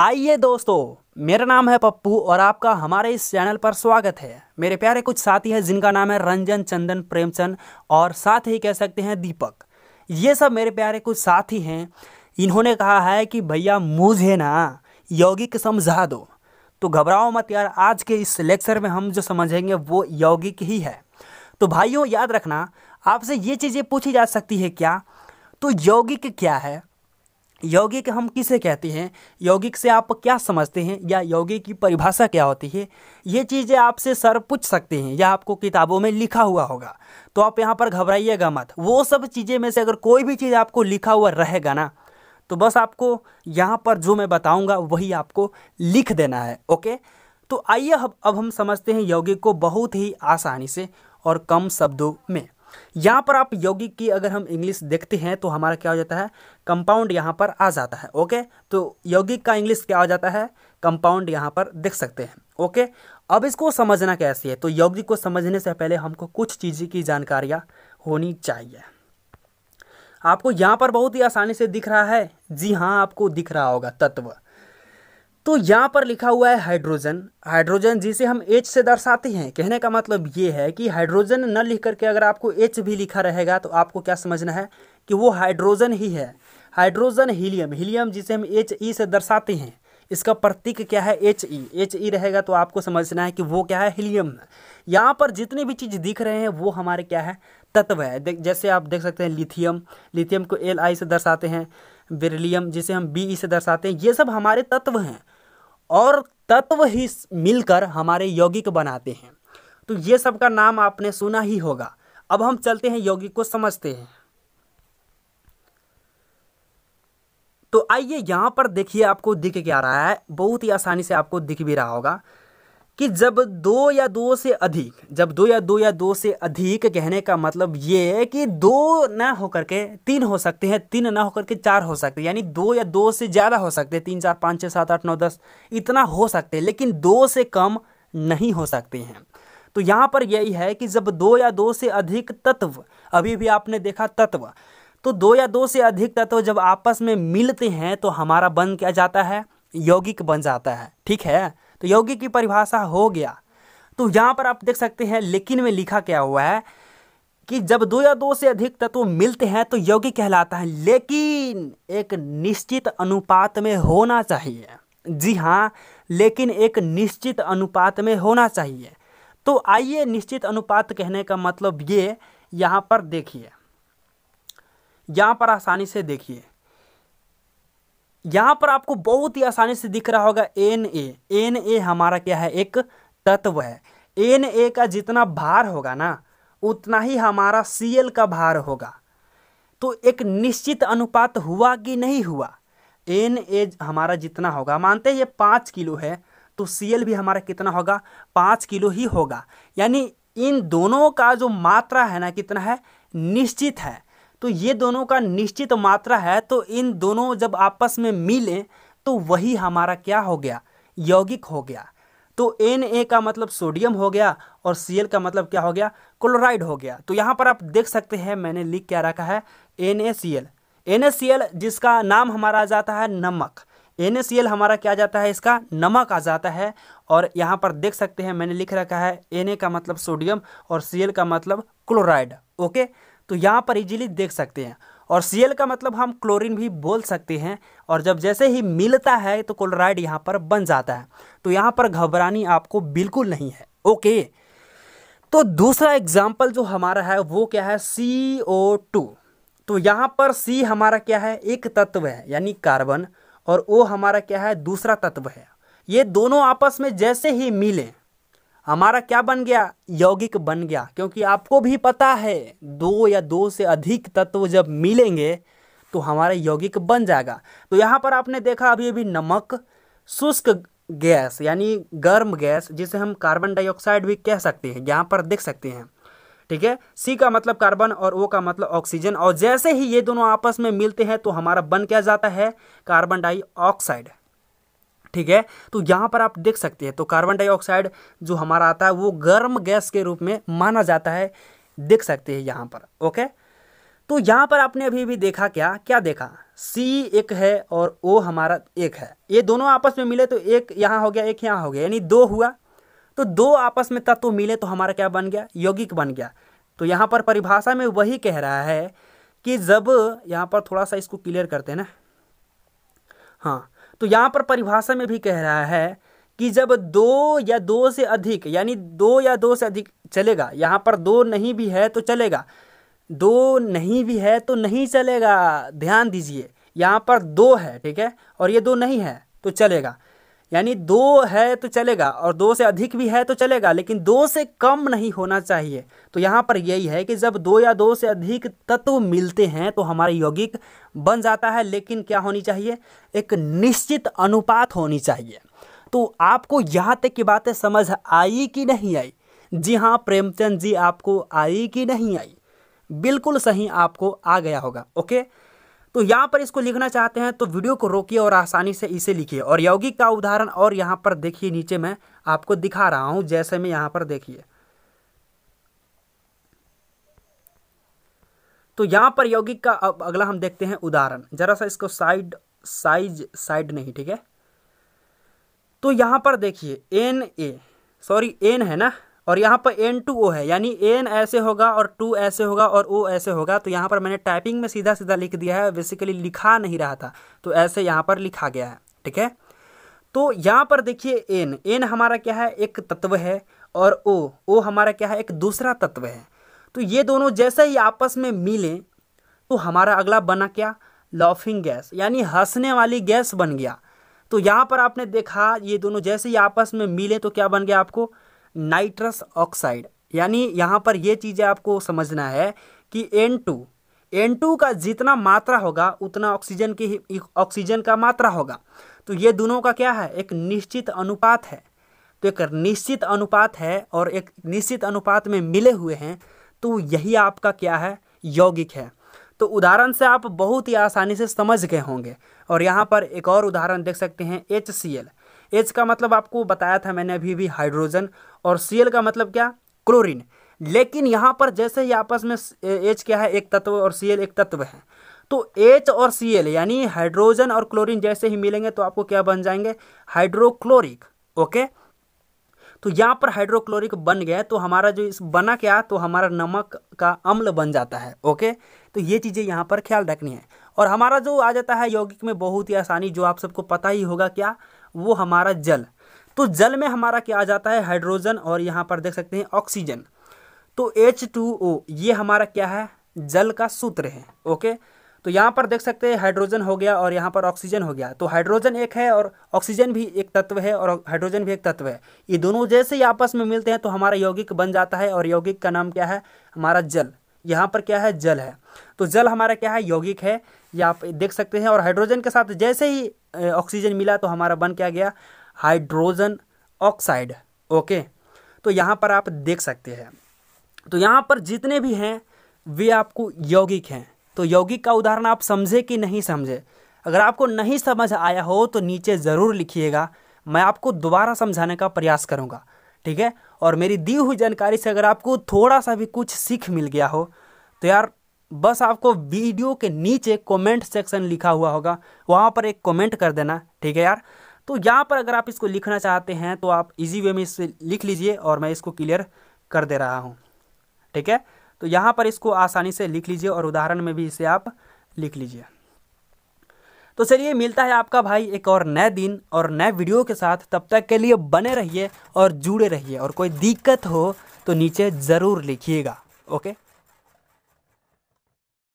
आइए दोस्तों मेरा नाम है पप्पू और आपका हमारे इस चैनल पर स्वागत है मेरे प्यारे कुछ साथी हैं जिनका नाम है रंजन चंदन प्रेमचंद और साथ ही कह सकते हैं दीपक ये सब मेरे प्यारे कुछ साथी हैं इन्होंने कहा है कि भैया मुझे ना यौगिक समझा दो तो घबराओ मत यार आज के इस लेक्चर में हम जो समझेंगे वो यौगिक ही है तो भाइयों याद रखना आपसे ये चीज़ें पूछी जा सकती है क्या तो यौगिक क्या है यौगिक हम किसे कहते हैं यौगिक से आप क्या समझते हैं या यौगिक की परिभाषा क्या होती है ये चीज़ें आपसे सर पूछ सकते हैं या आपको किताबों में लिखा हुआ होगा तो आप यहाँ पर घबराइएगा मत वो सब चीज़ें में से अगर कोई भी चीज़ आपको लिखा हुआ रहेगा ना तो बस आपको यहाँ पर जो मैं बताऊँगा वही आपको लिख देना है ओके तो आइए अब हम समझते हैं यौगिक को बहुत ही आसानी से और कम शब्दों में यहाँ पर आप यौगिक की अगर हम इंग्लिश देखते हैं तो हमारा क्या हो जाता है कंपाउंड यहाँ पर आ जाता है ओके तो यौगिक का इंग्लिश क्या हो जाता है कंपाउंड यहाँ पर देख सकते हैं ओके अब इसको समझना कैसे है तो यौगिक को समझने से पहले हमको कुछ चीज़ की जानकारियाँ होनी चाहिए आपको यहाँ पर बहुत ही आसानी से दिख रहा है जी हाँ आपको दिख रहा होगा तत्व तो यहाँ पर लिखा हुआ है हाइड्रोजन हाइड्रोजन जिसे हम एच से दर्शाते हैं कहने का मतलब ये है कि हाइड्रोजन न लिख करके अगर आपको एच भी लिखा रहेगा तो आपको क्या समझना है कि वो हाइड्रोजन ही है हाइड्रोजन हीलियम हीलियम जिसे हम एच ई e से दर्शाते हैं इसका प्रतीक क्या है एच ई एच ई रहेगा तो आपको समझना है कि वो क्या है हीलियम यहाँ पर जितनी भी चीज़ दिख रहे हैं वो हमारे क्या है तत्व है जैसे आप देख सकते हैं लिथियम लिथियम को एल आई से दर्शाते हैं बेरिलियम जिसे हम बी ई e से दर्शाते हैं ये सब हमारे तत्व हैं और तत्व ही मिलकर हमारे यौगिक बनाते हैं तो ये सब का नाम आपने सुना ही होगा अब हम चलते हैं यौगिक को समझते हैं तो आइए यहाँ पर देखिए आपको दिख क्या रहा है बहुत ही आसानी से आपको दिख भी रहा होगा कि जब दो या दो से अधिक जब दो या दो या दो से अधिक कहने का मतलब ये है कि दो ना होकर के तीन हो सकते हैं तीन ना होकर के चार हो सकते हैं यानी दो या दो से ज़्यादा हो सकते हैं तीन चार पाँच छः सात आठ नौ दस इतना हो सकते हैं लेकिन दो से कम नहीं हो सकते हैं तो यहाँ पर यही है कि जब दो या दो से अधिक तत्व अभी भी आपने देखा तत्व तो दो या दो से अधिक तत्व जब आपस में मिलते हैं तो हमारा बन क्या जाता है यौगिक बन जाता है ठीक है तो यौगिक की परिभाषा हो गया तो यहाँ पर आप देख सकते हैं लेकिन में लिखा क्या हुआ है कि जब दो या दो से अधिक तत्व मिलते हैं तो यौगिक कहलाता है लेकिन एक निश्चित अनुपात में होना चाहिए जी हाँ लेकिन एक निश्चित अनुपात में होना चाहिए तो आइए निश्चित अनुपात कहने का मतलब ये यहाँ पर देखिए यहाँ पर आसानी से देखिए यहाँ पर आपको बहुत ही आसानी से दिख रहा होगा एन ए एन ए हमारा क्या है एक तत्व है एन ए का जितना भार होगा ना उतना ही हमारा सी एल का भार होगा तो एक निश्चित अनुपात हुआ कि नहीं हुआ एन ए हमारा जितना होगा मानते हैं ये पाँच किलो है तो सी एल भी हमारा कितना होगा पाँच किलो ही होगा यानी इन दोनों का जो मात्रा है ना कितना है निश्चित है तो ये दोनों का निश्चित मात्रा है तो इन दोनों जब आपस में मिलें तो वही हमारा क्या हो गया यौगिक हो गया तो एन ए का मतलब सोडियम हो गया और सी एल का मतलब क्या हो गया क्लोराइड हो गया तो यहाँ पर आप देख सकते हैं मैंने लिख क्या रखा है N A C L N A C L जिसका नाम हमारा आ जाता है नमक एन ए सी एल हमारा क्या जाता है इसका नमक आ जाता है और यहाँ पर देख सकते हैं मैंने लिख रखा है एन ए का मतलब सोडियम और सी एल का मतलब क्लोराइड ओके तो यहाँ पर इजीली देख सकते हैं और सी का मतलब हम क्लोरीन भी बोल सकते हैं और जब जैसे ही मिलता है तो क्लोराइड यहाँ पर बन जाता है तो यहाँ पर घबरानी आपको बिल्कुल नहीं है ओके तो दूसरा एग्जाम्पल जो हमारा है वो क्या है सी ओ टू तो यहाँ पर सी हमारा क्या है एक तत्व है यानी कार्बन और ओ हमारा क्या है दूसरा तत्व है ये दोनों आपस में जैसे ही मिलें हमारा क्या बन गया यौगिक बन गया क्योंकि आपको भी पता है दो या दो से अधिक तत्व जब मिलेंगे तो हमारा यौगिक बन जाएगा तो यहाँ पर आपने देखा अभी अभी नमक शुष्क गैस यानी गर्म गैस जिसे हम कार्बन डाइऑक्साइड भी कह सकते हैं यहाँ पर देख सकते हैं ठीक है सी का मतलब कार्बन और ओ का मतलब ऑक्सीजन और जैसे ही ये दोनों आपस में मिलते हैं तो हमारा बन क्या जाता है कार्बन डाइऑक्साइड ठीक है तो यहाँ पर आप देख सकते हैं तो कार्बन डाइऑक्साइड जो हमारा आता है वो गर्म गैस के रूप में माना जाता है देख सकते हैं यहाँ पर ओके तो यहाँ पर आपने अभी भी देखा क्या क्या देखा सी एक है और ओ हमारा एक है ये दोनों आपस में मिले तो एक यहाँ हो गया एक यहाँ हो गया यानी दो हुआ तो दो आपस में तत्व मिले तो हमारा क्या बन गया यौगिक बन गया तो यहाँ पर परिभाषा में वही कह रहा है कि जब यहाँ पर थोड़ा सा इसको क्लियर करते हैं ना हाँ तो यहाँ पर परिभाषा में भी कह रहा है कि जब दो या दो से अधिक यानी दो या दो से अधिक चलेगा यहाँ पर दो नहीं भी है तो चलेगा दो नहीं भी है तो नहीं चलेगा ध्यान दीजिए यहाँ पर दो है ठीक है और ये दो नहीं है तो चलेगा यानी दो है तो चलेगा और दो से अधिक भी है तो चलेगा लेकिन दो से कम नहीं होना चाहिए तो यहाँ पर यही है कि जब दो या दो से अधिक तत्व मिलते हैं तो हमारा यौगिक बन जाता है लेकिन क्या होनी चाहिए एक निश्चित अनुपात होनी चाहिए तो आपको यहाँ तक की बातें समझ आई कि नहीं आई जी हाँ प्रेमचंद जी आपको आई कि नहीं आई बिल्कुल सही आपको आ गया होगा ओके तो यहाँ पर इसको लिखना चाहते हैं तो वीडियो को रोकिए और आसानी से इसे लिखिए और यौगिक का उदाहरण और यहाँ पर देखिए नीचे मैं आपको दिखा रहा हूँ जैसे मैं यहाँ पर देखिए तो यहाँ पर यौगिक का अब अगला हम देखते हैं उदाहरण जरा सा इसको साइड साइज साइड नहीं ठीक है तो यहाँ पर देखिए एन ए सॉरी एन है ना और यहाँ पर एन टू ओ है यानी एन ऐसे होगा और टू ऐसे होगा और ओ ऐसे होगा तो यहाँ पर मैंने टाइपिंग में सीधा सीधा लिख दिया है बेसिकली लिखा नहीं रहा था तो ऐसे यहाँ पर लिखा गया है ठीक है तो यहाँ पर देखिए एन एन हमारा क्या है एक तत्व है और ओ ओ हमारा क्या है एक दूसरा तत्व है तो ये दोनों जैसे ही आपस में मिलें तो हमारा अगला बना क्या लॉफिंग गैस यानी हंसने वाली गैस बन गया तो यहाँ पर आपने देखा ये दोनों जैसे ही आपस में मिले तो क्या बन गया आपको नाइट्रस ऑक्साइड यानी यहाँ पर ये चीज़ें आपको समझना है कि एन टू एन टू का जितना मात्रा होगा उतना ऑक्सीजन की ऑक्सीजन का मात्रा होगा तो ये दोनों का क्या है एक निश्चित अनुपात है तो एक निश्चित अनुपात है और एक निश्चित अनुपात में मिले हुए हैं तो यही आपका क्या है यौगिक है तो उदाहरण से आप बहुत ही आसानी से समझ गए होंगे और यहाँ पर एक और उदाहरण देख सकते हैं एच सी एल एच का मतलब आपको बताया था मैंने अभी भी हाइड्रोजन और सी का मतलब क्या क्लोरीन लेकिन यहाँ पर जैसे ही आपस में एच क्या है एक तत्व और सी एक तत्व है तो एच और सी यानी हाइड्रोजन और क्लोरीन जैसे ही मिलेंगे तो आपको क्या बन जाएंगे हाइड्रोक्लोरिक ओके तो यहाँ पर हाइड्रोक्लोरिक बन गया तो हमारा जो इस बना क्या तो हमारा नमक का अम्ल बन जाता है ओके तो ये चीज़ें यहाँ पर ख्याल रखनी है और हमारा जो आ जाता है यौगिक में बहुत ही आसानी जो आप सबको पता ही होगा क्या वो हमारा जल तो जल में हमारा क्या आ जाता है हाइड्रोजन और यहाँ पर देख सकते हैं ऑक्सीजन तो एच टू ओ ये हमारा क्या है जल का सूत्र है ओके तो यहाँ पर देख सकते हैं हाइड्रोजन हो गया और यहाँ पर ऑक्सीजन हो गया तो हाइड्रोजन एक है और ऑक्सीजन भी एक तत्व है और हाइड्रोजन भी एक तत्व है ये दोनों जैसे ही आपस में मिलते हैं तो हमारा यौगिक बन जाता है और यौगिक का नाम क्या है हमारा जल यहाँ पर क्या है जल है तो जल हमारा क्या है यौगिक है ये आप देख सकते हैं और हाइड्रोजन के साथ जैसे ही ऑक्सीजन मिला तो हमारा बन क्या गया हाइड्रोजन ऑक्साइड ओके तो यहाँ पर आप देख सकते हैं तो यहाँ पर जितने भी हैं वे आपको यौगिक हैं तो यौगिक का उदाहरण आप समझे कि नहीं समझे अगर आपको नहीं समझ आया हो तो नीचे ज़रूर लिखिएगा मैं आपको दोबारा समझाने का प्रयास करूँगा ठीक है और मेरी दी हुई जानकारी से अगर आपको थोड़ा सा भी कुछ सीख मिल गया हो तो यार बस आपको वीडियो के नीचे कमेंट सेक्शन लिखा हुआ होगा वहाँ पर एक कमेंट कर देना ठीक है यार तो यहाँ पर अगर आप इसको लिखना चाहते हैं तो आप इजी वे में इसे लिख लीजिए और मैं इसको क्लियर कर दे रहा हूँ ठीक है तो यहाँ पर इसको आसानी से लिख लीजिए और उदाहरण में भी इसे आप लिख लीजिए तो चलिए मिलता है आपका भाई एक और नए दिन और नए वीडियो के साथ तब तक के लिए बने रहिए और जुड़े रहिए और कोई दिक्कत हो तो नीचे ज़रूर लिखिएगा ओके